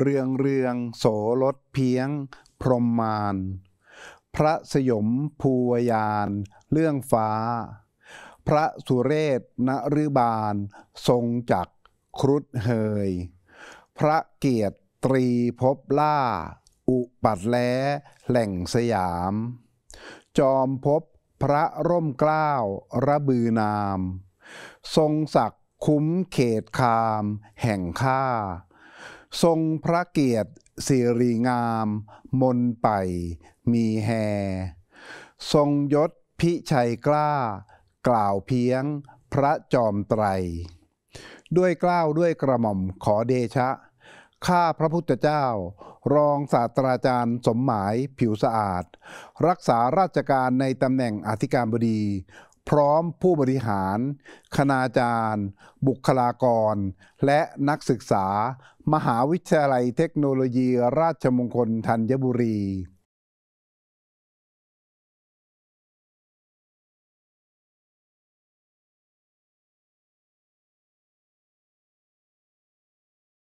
เรืองเรืองโสรถเพียงพรหมาน พระสยมภูวยานเรื่องฟ้า พระสุเรศนฤบาลทรงจักครุฑเฮยพระเกียรติตรีพบล่าอุปัดแล้แหล่งสยาม จอมพบพระร่มเกล้าระบือนาม ทรงศักดิ์คุ้มเขตคามแห่งข้าทรงพระเกียรติสิริงาม มนไป มีแฮ ทรงยศพิชัยกล้า กล่าวเพียง พระจอมไตร ด้วยกล้าวด้วยกระหม่อมขอเดชะ ข้าพระพุทธเจ้า รองศาสตราจารย์สมหมายผิวสะอาด รักษาราชการในตำแหน่งอธิการบดีพร้อมผู้บริหาร คณาจารย์ บุคลากร และนักศึกษา มหาวิทยาลัยเทคโนโลยีราชมงคลธัญบุรี